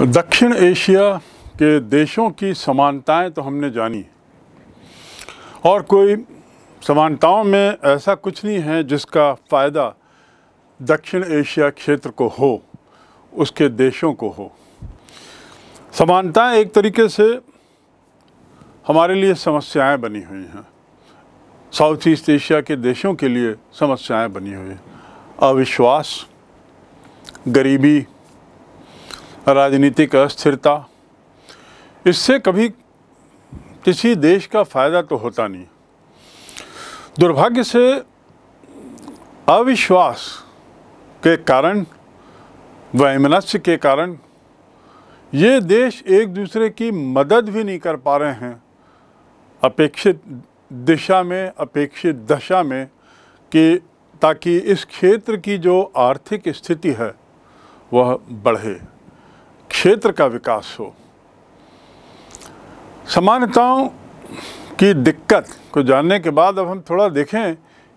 दक्षिण एशिया के देशों की समानताएं तो हमने जानी और कोई समानताओं में ऐसा कुछ नहीं है जिसका फ़ायदा दक्षिण एशिया क्षेत्र को हो उसके देशों को हो समानताएं एक तरीके से हमारे लिए समस्याएं बनी हुई हैं साउथ ईस्ट एशिया के देशों के लिए समस्याएं बनी हुई हैं अविश्वास गरीबी राजनीतिक अस्थिरता इससे कभी किसी देश का फ़ायदा तो होता नहीं दुर्भाग्य से अविश्वास के कारण वैमनस्य के कारण ये देश एक दूसरे की मदद भी नहीं कर पा रहे हैं अपेक्षित दिशा में अपेक्षित दशा में कि ताकि इस क्षेत्र की जो आर्थिक स्थिति है वह बढ़े क्षेत्र का विकास हो समानताओं की दिक्कत को जानने के बाद अब हम थोड़ा देखें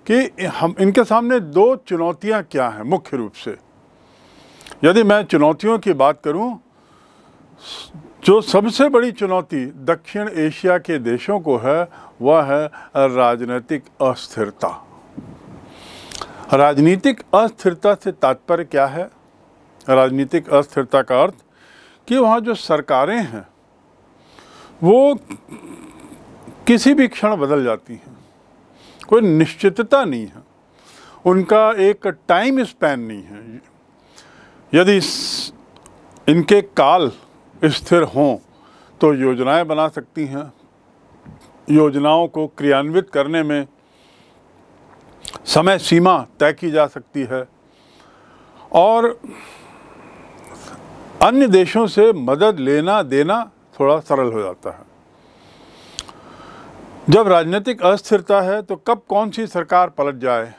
कि हम इनके सामने दो चुनौतियां क्या हैं मुख्य रूप से यदि मैं चुनौतियों की बात करूं जो सबसे बड़ी चुनौती दक्षिण एशिया के देशों को है वह है राजनीतिक अस्थिरता राजनीतिक अस्थिरता से तात्पर्य क्या है राजनीतिक अस्थिरता का अर्थ कि वहाँ जो सरकारें हैं वो किसी भी क्षण बदल जाती हैं कोई निश्चितता नहीं है उनका एक टाइम स्पैन नहीं है यदि इनके काल स्थिर हों तो योजनाएं बना सकती हैं योजनाओं को क्रियान्वित करने में समय सीमा तय की जा सकती है और अन्य देशों से मदद लेना देना थोड़ा सरल हो जाता है जब राजनीतिक अस्थिरता है तो कब कौन सी सरकार पलट जाए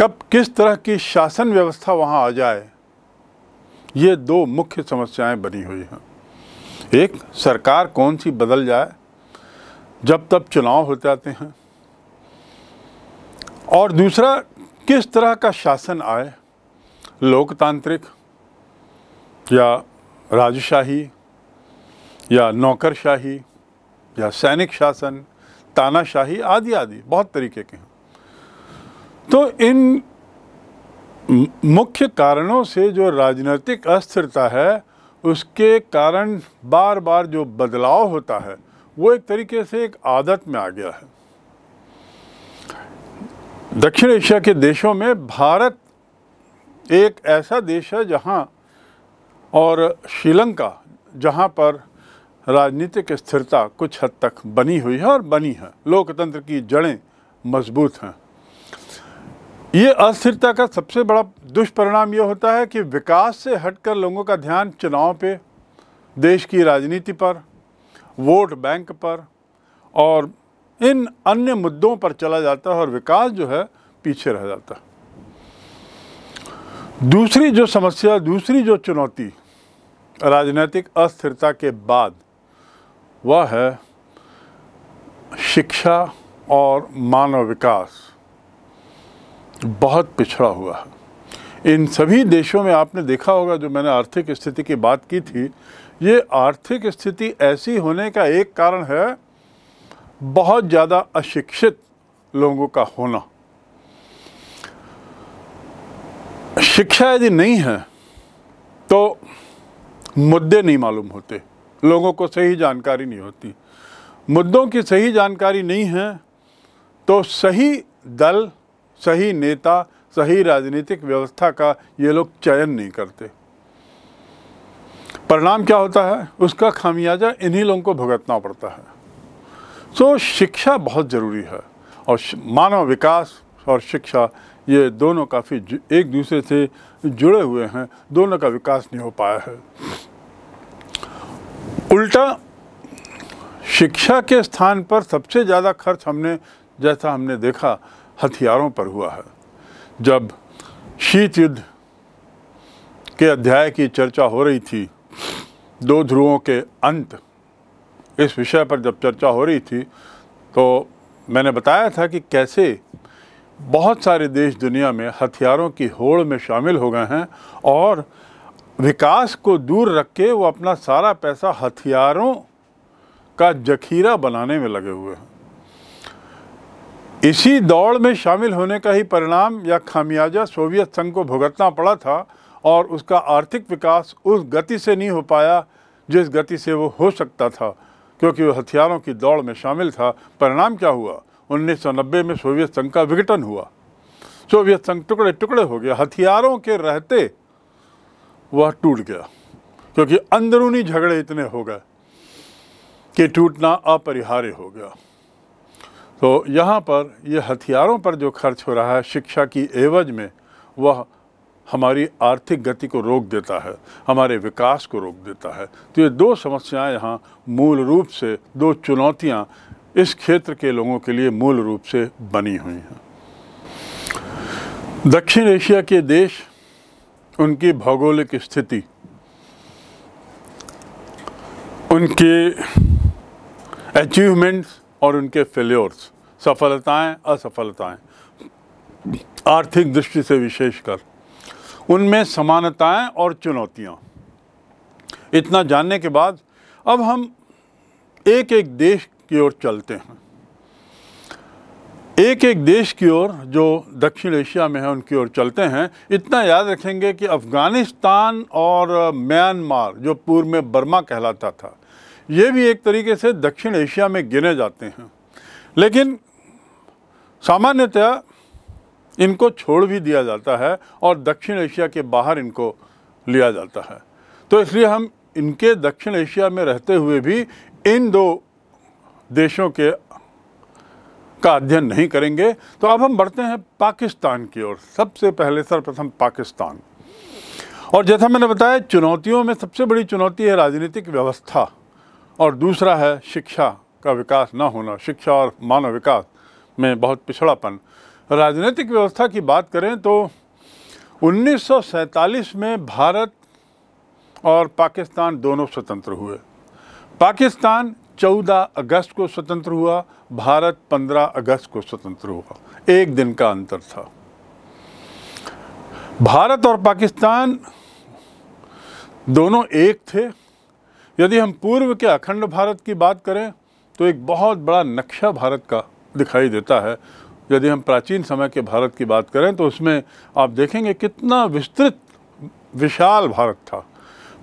कब किस तरह की शासन व्यवस्था वहाँ आ जाए ये दो मुख्य समस्याएं बनी हुई हैं एक सरकार कौन सी बदल जाए जब तब चुनाव हो जाते हैं और दूसरा किस तरह का शासन आए लोकतांत्रिक या राजशाही या नौकरशाही या सैनिक शासन तानाशाही आदि आदि बहुत तरीके के हैं तो इन मुख्य कारणों से जो राजनीतिक अस्थिरता है उसके कारण बार बार जो बदलाव होता है वो एक तरीके से एक आदत में आ गया है दक्षिण एशिया के देशों में भारत एक ऐसा देश है जहाँ और श्रीलंका जहाँ पर राजनीतिक स्थिरता कुछ हद तक बनी हुई है और बनी है लोकतंत्र की जड़ें मजबूत हैं ये अस्थिरता का सबसे बड़ा दुष्परिणाम ये होता है कि विकास से हटकर लोगों का ध्यान चुनाव पे देश की राजनीति पर वोट बैंक पर और इन अन्य मुद्दों पर चला जाता है और विकास जो है पीछे रह जाता है दूसरी जो समस्या दूसरी जो चुनौती राजनीतिक अस्थिरता के बाद वह है शिक्षा और मानव विकास बहुत पिछड़ा हुआ है इन सभी देशों में आपने देखा होगा जो मैंने आर्थिक स्थिति की बात की थी ये आर्थिक स्थिति ऐसी होने का एक कारण है बहुत ज़्यादा अशिक्षित लोगों का होना शिक्षा यदि नहीं है तो मुद्दे नहीं मालूम होते लोगों को सही जानकारी नहीं होती मुद्दों की सही जानकारी नहीं है तो सही दल सही नेता सही राजनीतिक व्यवस्था का ये लोग चयन नहीं करते परिणाम क्या होता है उसका खामियाजा इन्हीं लोगों को भुगतना पड़ता है सो तो शिक्षा बहुत ज़रूरी है और मानव विकास और शिक्षा ये दोनों काफ़ी एक दूसरे से जुड़े हुए हैं दोनों का विकास नहीं हो पाया है उल्टा शिक्षा के स्थान पर सबसे ज़्यादा खर्च हमने जैसा हमने देखा हथियारों पर हुआ है जब शीत युद्ध के अध्याय की चर्चा हो रही थी दो ध्रुवों के अंत इस विषय पर जब चर्चा हो रही थी तो मैंने बताया था कि कैसे बहुत सारे देश दुनिया में हथियारों की होड़ में शामिल हो गए हैं और विकास को दूर रख के वो अपना सारा पैसा हथियारों का जखीरा बनाने में लगे हुए हैं इसी दौड़ में शामिल होने का ही परिणाम या खामियाजा सोवियत संघ को भुगतना पड़ा था और उसका आर्थिक विकास उस गति से नहीं हो पाया जिस गति से वो हो सकता था क्योंकि वो हथियारों की दौड़ में शामिल था परिणाम क्या हुआ नब्बे में सोवियत संघ का विघटन हुआ सोवियत संघ टुकड़े टुकड़े हो गया हथियारों के रहते वह टूट गया क्योंकि अंदरूनी झगड़े इतने हो गए कि टूटना अपरिहार्य हो गया तो यहाँ पर ये हथियारों पर जो खर्च हो रहा है शिक्षा की एवज में वह हमारी आर्थिक गति को रोक देता है हमारे विकास को रोक देता है तो ये दो समस्याएं यहाँ मूल रूप से दो चुनौतियाँ इस क्षेत्र के लोगों के लिए मूल रूप से बनी हुई हैं दक्षिण एशिया के देश उनकी भौगोलिक स्थिति उनके अचीवमेंट्स और उनके फेल्योर्स सफलताएं असफलताएं आर्थिक दृष्टि से विशेषकर उनमें समानताएं और चुनौतियां इतना जानने के बाद अब हम एक एक देश की ओर चलते हैं एक एक देश की ओर जो दक्षिण एशिया में है उनकी ओर चलते हैं इतना याद रखेंगे कि अफ़गानिस्तान और म्यांमार जो पूर्व में बर्मा कहलाता था ये भी एक तरीके से दक्षिण एशिया में गिने जाते हैं लेकिन सामान्यतया इनको छोड़ भी दिया जाता है और दक्षिण एशिया के बाहर इनको लिया जाता है तो इसलिए हम इनके दक्षिण एशिया में रहते हुए भी इन दो देशों के का अध्ययन नहीं करेंगे तो अब हम बढ़ते हैं पाकिस्तान की ओर सबसे पहले सर्वप्रथम पाकिस्तान और जैसा मैंने बताया चुनौतियों में सबसे बड़ी चुनौती है राजनीतिक व्यवस्था और दूसरा है शिक्षा का विकास ना होना शिक्षा और मानव विकास में बहुत पिछड़ापन राजनीतिक व्यवस्था की बात करें तो उन्नीस में भारत और पाकिस्तान दोनों स्वतंत्र हुए पाकिस्तान 14 अगस्त को स्वतंत्र हुआ भारत 15 अगस्त को स्वतंत्र हुआ एक दिन का अंतर था भारत और पाकिस्तान दोनों एक थे यदि हम पूर्व के अखंड भारत की बात करें तो एक बहुत बड़ा नक्शा भारत का दिखाई देता है यदि हम प्राचीन समय के भारत की बात करें तो उसमें आप देखेंगे कितना विस्तृत विशाल भारत था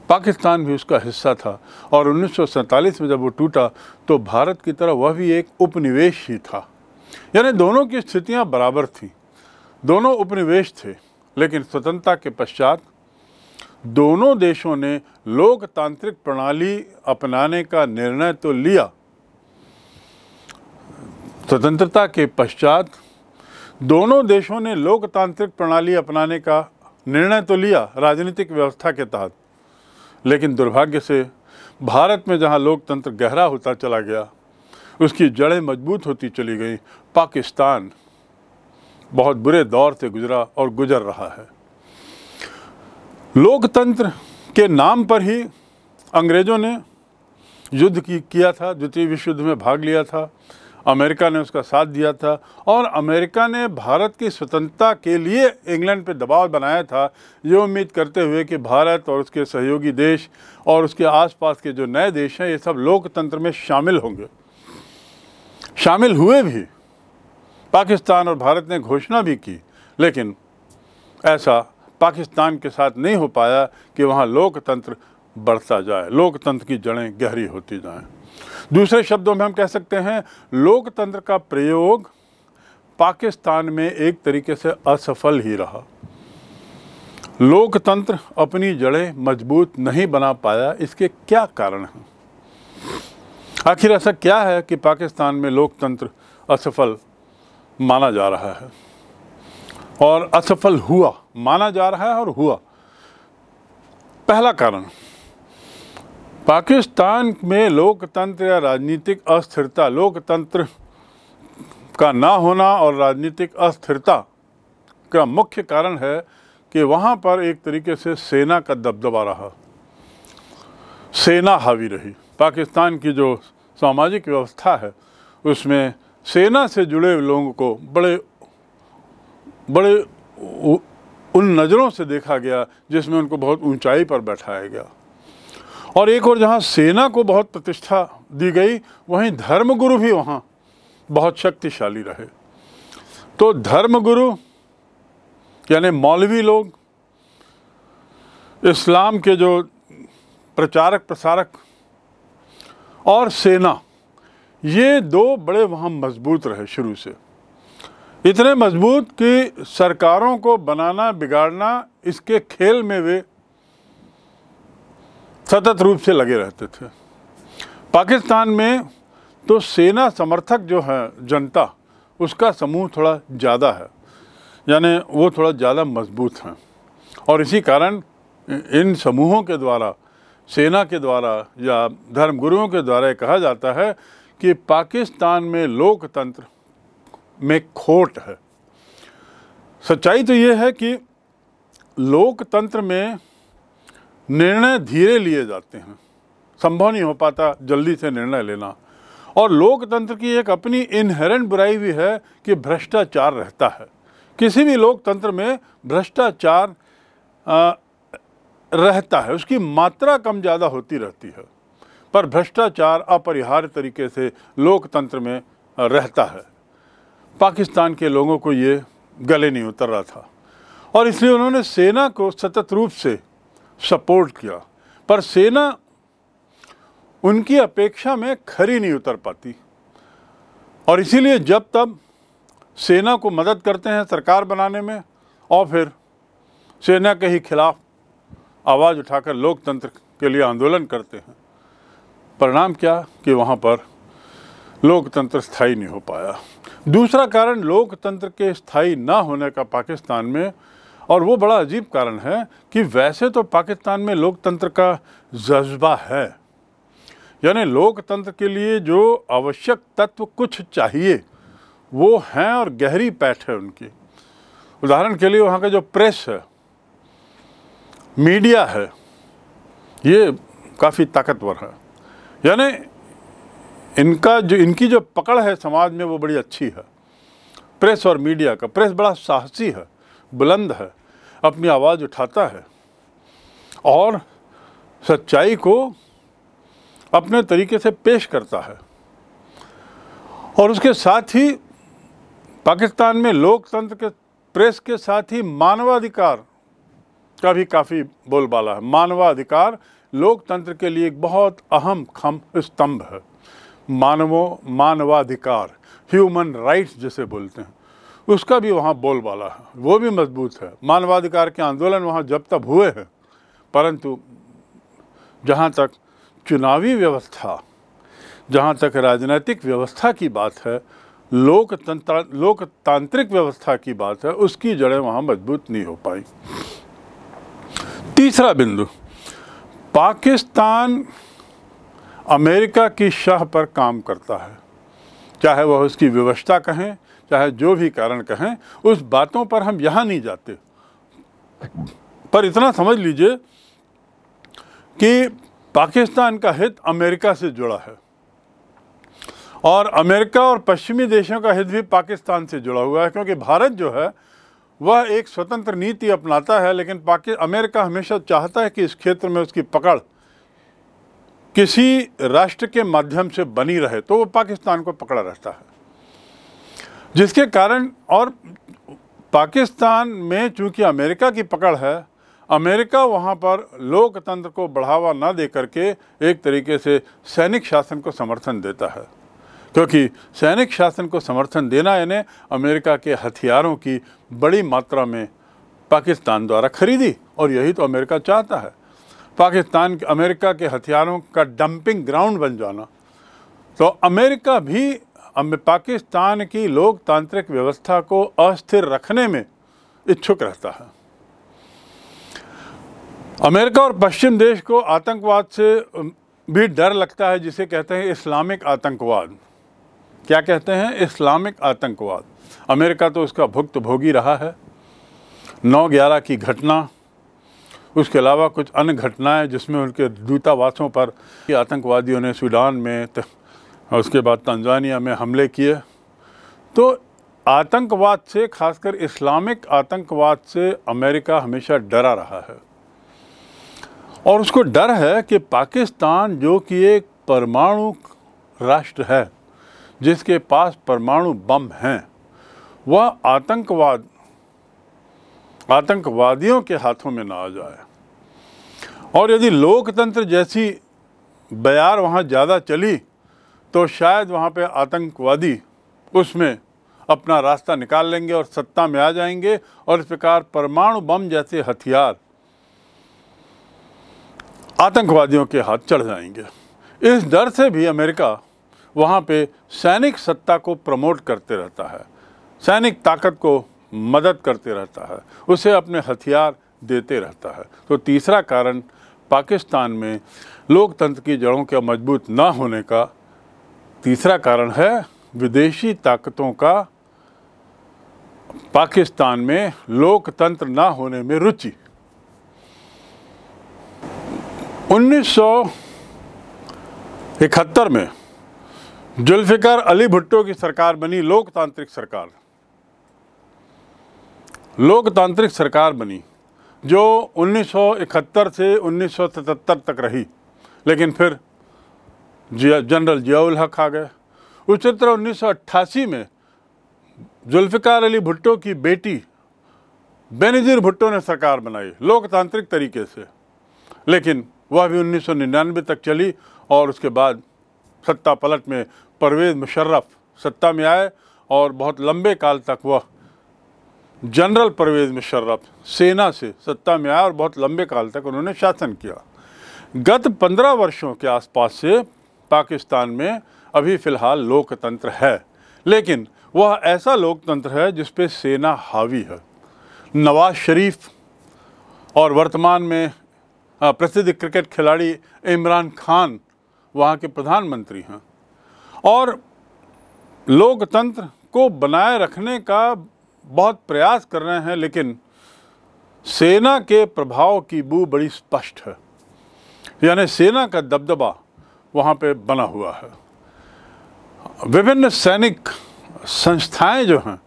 पाकिस्तान भी उसका हिस्सा था और उन्नीस में जब वो टूटा तो भारत की तरह वह भी एक उपनिवेश ही था यानी दोनों की स्थितियाँ बराबर थीं दोनों उपनिवेश थे लेकिन स्वतंत्रता के पश्चात दोनों देशों ने लोकतांत्रिक प्रणाली अपनाने का निर्णय तो लिया स्वतंत्रता के पश्चात दोनों देशों ने लोकतांत्रिक प्रणाली अपनाने का निर्णय तो लिया राजनीतिक व्यवस्था के तहत लेकिन दुर्भाग्य से भारत में जहां लोकतंत्र गहरा होता चला गया उसकी जड़ें मजबूत होती चली गई पाकिस्तान बहुत बुरे दौर से गुजरा और गुजर रहा है लोकतंत्र के नाम पर ही अंग्रेज़ों ने युद्ध की किया था द्वितीय विश्व युद्ध में भाग लिया था अमेरिका ने उसका साथ दिया था और अमेरिका ने भारत की स्वतंत्रता के लिए इंग्लैंड पर दबाव बनाया था ये उम्मीद करते हुए कि भारत और उसके सहयोगी देश और उसके आसपास के जो नए देश हैं ये सब लोकतंत्र में शामिल होंगे शामिल हुए भी पाकिस्तान और भारत ने घोषणा भी की लेकिन ऐसा पाकिस्तान के साथ नहीं हो पाया कि वहाँ लोकतंत्र बढ़ता जाए लोकतंत्र की जड़ें गहरी होती जाएँ दूसरे शब्दों में हम कह सकते हैं लोकतंत्र का प्रयोग पाकिस्तान में एक तरीके से असफल ही रहा लोकतंत्र अपनी जड़ें मजबूत नहीं बना पाया इसके क्या कारण हैं आखिर ऐसा क्या है कि पाकिस्तान में लोकतंत्र असफल माना जा रहा है और असफल हुआ माना जा रहा है और हुआ पहला कारण पाकिस्तान में लोकतंत्र या राजनीतिक अस्थिरता लोकतंत्र का ना होना और राजनीतिक अस्थिरता का मुख्य कारण है कि वहाँ पर एक तरीके से सेना का दबदबा रहा सेना हावी रही पाकिस्तान की जो सामाजिक व्यवस्था है उसमें सेना से जुड़े लोगों को बड़े बड़े उन नज़रों से देखा गया जिसमें उनको बहुत ऊंचाई पर बैठाया गया और एक और जहाँ सेना को बहुत प्रतिष्ठा दी गई वहीं धर्मगुरु भी वहाँ बहुत शक्तिशाली रहे तो धर्मगुरु यानी मौलवी लोग इस्लाम के जो प्रचारक प्रसारक और सेना ये दो बड़े वहाँ मजबूत रहे शुरू से इतने मजबूत कि सरकारों को बनाना बिगाड़ना इसके खेल में वे सतत रूप से लगे रहते थे पाकिस्तान में तो सेना समर्थक जो है जनता उसका समूह थोड़ा ज़्यादा है यानी वो थोड़ा ज़्यादा मजबूत हैं और इसी कारण इन समूहों के द्वारा सेना के द्वारा या धर्मगुरुओं के द्वारा कहा जाता है कि पाकिस्तान में लोकतंत्र में खोट है सच्चाई तो ये है कि लोकतंत्र में निर्णय धीरे लिए जाते हैं संभव नहीं हो पाता जल्दी से निर्णय लेना और लोकतंत्र की एक अपनी इनहेरेंट बुराई भी है कि भ्रष्टाचार रहता है किसी भी लोकतंत्र में भ्रष्टाचार रहता है उसकी मात्रा कम ज़्यादा होती रहती है पर भ्रष्टाचार अपरिहार्य तरीके से लोकतंत्र में रहता है पाकिस्तान के लोगों को ये गले नहीं उतर रहा था और इसलिए उन्होंने सेना को सतत रूप से सपोर्ट किया पर सेना उनकी अपेक्षा में खरी नहीं उतर पाती और इसीलिए जब तब सेना को मदद करते हैं सरकार बनाने में और फिर सेना के ही खिलाफ आवाज़ उठाकर लोकतंत्र के लिए आंदोलन करते हैं परिणाम क्या कि वहाँ पर लोकतंत्र स्थायी नहीं हो पाया दूसरा कारण लोकतंत्र के स्थायी ना होने का पाकिस्तान में और वो बड़ा अजीब कारण है कि वैसे तो पाकिस्तान में लोकतंत्र का जज्बा है यानी लोकतंत्र के लिए जो आवश्यक तत्व कुछ चाहिए वो हैं और गहरी पैठ है उनकी उदाहरण के लिए वहाँ का जो प्रेस है मीडिया है ये काफ़ी ताकतवर है यानी इनका जो इनकी जो पकड़ है समाज में वो बड़ी अच्छी है प्रेस और मीडिया का प्रेस बड़ा साहसी है बुलंद है अपनी आवाज़ उठाता है और सच्चाई को अपने तरीके से पेश करता है और उसके साथ ही पाकिस्तान में लोकतंत्र के प्रेस के साथ ही मानवाधिकार का भी काफ़ी बोलबाला है मानवाधिकार लोकतंत्र के लिए एक बहुत अहम खम स्तंभ है मानवों मानवाधिकार ह्यूमन राइट्स जिसे बोलते हैं उसका भी वहाँ बोलबाला है वो भी मजबूत है मानवाधिकार के आंदोलन वहाँ जब तब हुए हैं परंतु जहाँ तक चुनावी व्यवस्था जहाँ तक राजनीतिक व्यवस्था की बात है लोकतंत्र लोकतांत्रिक व्यवस्था की बात है उसकी जड़ें वहाँ मजबूत नहीं हो पाई तीसरा बिंदु पाकिस्तान अमेरिका की शाह पर काम करता है चाहे वह उसकी व्यवस्था कहें चाहे जो भी कारण कहें उस बातों पर हम यहाँ नहीं जाते पर इतना समझ लीजिए कि पाकिस्तान का हित अमेरिका से जुड़ा है और अमेरिका और पश्चिमी देशों का हित भी पाकिस्तान से जुड़ा हुआ है क्योंकि भारत जो है वह एक स्वतंत्र नीति अपनाता है लेकिन पाकि अमेरिका हमेशा चाहता है कि इस क्षेत्र में उसकी पकड़ किसी राष्ट्र के माध्यम से बनी रहे तो वो पाकिस्तान को पकड़ा रहता है जिसके कारण और पाकिस्तान में चूंकि अमेरिका की पकड़ है अमेरिका वहाँ पर लोकतंत्र को बढ़ावा ना दे करके एक तरीके से सैनिक शासन को समर्थन देता है क्योंकि सैनिक शासन को समर्थन देना यानी अमेरिका के हथियारों की बड़ी मात्रा में पाकिस्तान द्वारा खरीदी और यही तो अमेरिका चाहता है पाकिस्तान अमेरिका के हथियारों का डंपिंग ग्राउंड बन जाना तो अमेरिका भी पाकिस्तान की लोकतांत्रिक व्यवस्था को अस्थिर रखने में इच्छुक रहता है अमेरिका और पश्चिम देश को आतंकवाद से भी डर लगता है जिसे कहते हैं इस्लामिक आतंकवाद क्या कहते हैं इस्लामिक आतंकवाद अमेरिका तो उसका भुक्त भोगी रहा है नौ ग्यारह की घटना उसके अलावा कुछ अन्य घटनाएं जिसमें उनके दूतावासों पर आतंकवादियों ने सूडान में और उसके बाद तंजानिया में हमले किए तो आतंकवाद से खासकर इस्लामिक आतंकवाद से अमेरिका हमेशा डरा रहा है और उसको डर है कि पाकिस्तान जो कि एक परमाणु राष्ट्र है जिसके पास परमाणु बम हैं वह आतंकवाद आतंकवादियों के हाथों में ना आ जाए और यदि लोकतंत्र जैसी बयार वहाँ ज़्यादा चली तो शायद वहाँ पे आतंकवादी उसमें अपना रास्ता निकाल लेंगे और सत्ता में आ जाएंगे और इस प्रकार परमाणु बम जैसे हथियार आतंकवादियों के हाथ चढ़ जाएंगे इस डर से भी अमेरिका वहाँ पे सैनिक सत्ता को प्रमोट करते रहता है सैनिक ताकत को मदद करते रहता है उसे अपने हथियार देते रहता है तो तीसरा कारण पाकिस्तान में लोकतंत्र की जड़ों के मजबूत ना होने का तीसरा कारण है विदेशी ताकतों का पाकिस्तान में लोकतंत्र ना होने में रुचि 1971 में जुल्फिकार अली भुट्टो की सरकार बनी लोकतांत्रिक सरकार लोकतांत्रिक सरकार बनी जो 1971 से 1977 तक रही लेकिन फिर जिया जनरल जियाउल हक आ गए उसी तरह उन्नीस में जुल्फ़िकार अली भुट्टो की बेटी बेनज़ीर भुट्टो ने सरकार बनाई लोकतांत्रिक तरीके से लेकिन वह भी निन्यानवे तक चली और उसके बाद सत्ता पलट में परवेज़ मुशर्रफ सत्ता में आए और बहुत लंबे काल तक वह जनरल परवेज़ मुशर्रफ सेना से सत्ता में आया और बहुत लंबे काल तक उन्होंने शासन किया गत पंद्रह वर्षों के आसपास से पाकिस्तान में अभी फ़िलहाल लोकतंत्र है लेकिन वह ऐसा लोकतंत्र है जिस पे सेना हावी है नवाज शरीफ और वर्तमान में प्रसिद्ध क्रिकेट खिलाड़ी इमरान खान वहाँ के प्रधानमंत्री हैं और लोकतंत्र को बनाए रखने का बहुत प्रयास कर रहे हैं लेकिन सेना के प्रभाव की बू बड़ी स्पष्ट है यानी सेना का दबदबा वहाँ पे बना हुआ है विभिन्न सैनिक संस्थाएं जो हैं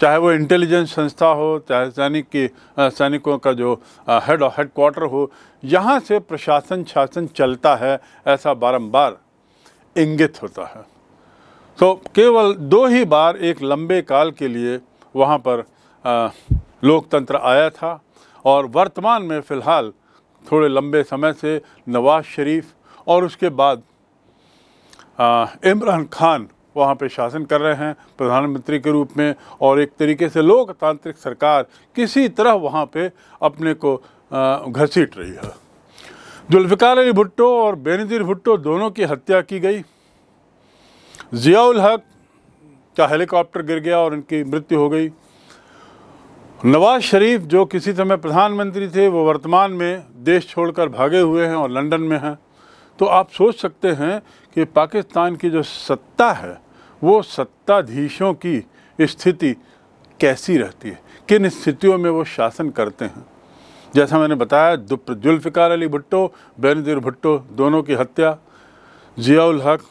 चाहे वो इंटेलिजेंस संस्था हो चाहे सैनिक की सैनिकों का जो हेड और हेड क्वार्टर हो यहाँ से प्रशासन शासन चलता है ऐसा बारंबार इंगित होता है तो केवल दो ही बार एक लंबे काल के लिए वहाँ पर लोकतंत्र आया था और वर्तमान में फ़िलहाल थोड़े लंबे समय से नवाज शरीफ और उसके बाद इमरान खान वहाँ पे शासन कर रहे हैं प्रधानमंत्री के रूप में और एक तरीके से लोकतांत्रिक सरकार किसी तरह वहाँ पे अपने को घसीट रही है जुल्फ़िकार अली भुट्टो और बेनज़ीर भुट्टो दोनों की हत्या की गई ज़ियाउल हक का हेलीकॉप्टर गिर गया और उनकी मृत्यु हो गई नवाज शरीफ जो किसी समय प्रधानमंत्री थे वो वर्तमान में देश छोड़कर भागे हुए हैं और लंदन में हैं तो आप सोच सकते हैं कि पाकिस्तान की जो सत्ता है वो सत्ताधीशों की स्थिति कैसी रहती है किन स्थितियों में वो शासन करते हैं जैसा मैंने बताया जुल्फ़िकार अली भुट्टो बेनजीर भुट्टो दोनों की हत्या जियाउल हक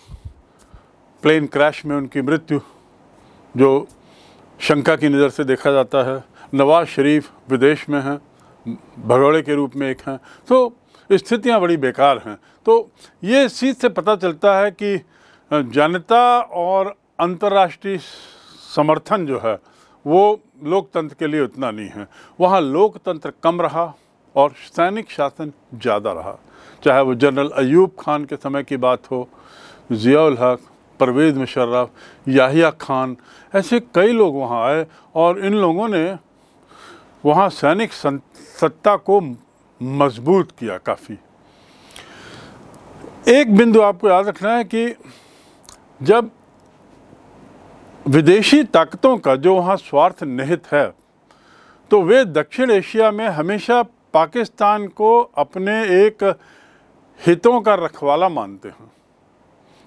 प्लेन क्रैश में उनकी मृत्यु जो शंका की नज़र से देखा जाता है नवाज़ शरीफ विदेश में हैं भगौड़े के रूप में एक हैं तो तो स्थितियां बड़ी बेकार हैं तो ये इस चीज़ से पता चलता है कि जनता और अंतर्राष्ट्रीय समर्थन जो है वो लोकतंत्र के लिए उतना नहीं है वहाँ लोकतंत्र कम रहा और सैनिक शासन ज़्यादा रहा चाहे वो जनरल अयूब खान के समय की बात हो ज़ियाउल हक परवेज़ मुशर्रफ याहिया खान ऐसे कई लोग वहाँ आए और इन लोगों ने वहाँ सैनिक सत्ता को मजबूत किया काफ़ी एक बिंदु आपको याद रखना है कि जब विदेशी ताकतों का जो वहाँ स्वार्थ निहित है तो वे दक्षिण एशिया में हमेशा पाकिस्तान को अपने एक हितों का रखवाला मानते हैं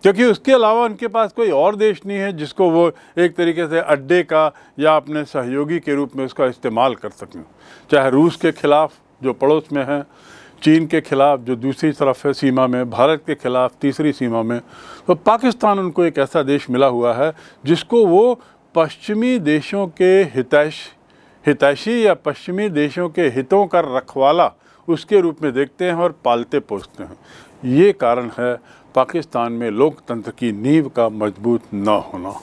क्योंकि उसके अलावा उनके पास कोई और देश नहीं है जिसको वो एक तरीके से अड्डे का या अपने सहयोगी के रूप में उसका इस्तेमाल कर सकें चाहे रूस के खिलाफ जो पड़ोस में है चीन के खिलाफ जो दूसरी तरफ है सीमा में भारत के खिलाफ तीसरी सीमा में तो पाकिस्तान उनको एक ऐसा देश मिला हुआ है जिसको वो पश्चिमी देशों के हितैश हितैषी या पश्चिमी देशों के हितों का रखवाला उसके रूप में देखते हैं और पालते पोसते हैं ये कारण है पाकिस्तान में लोकतंत्र की नींव का मजबूत न होना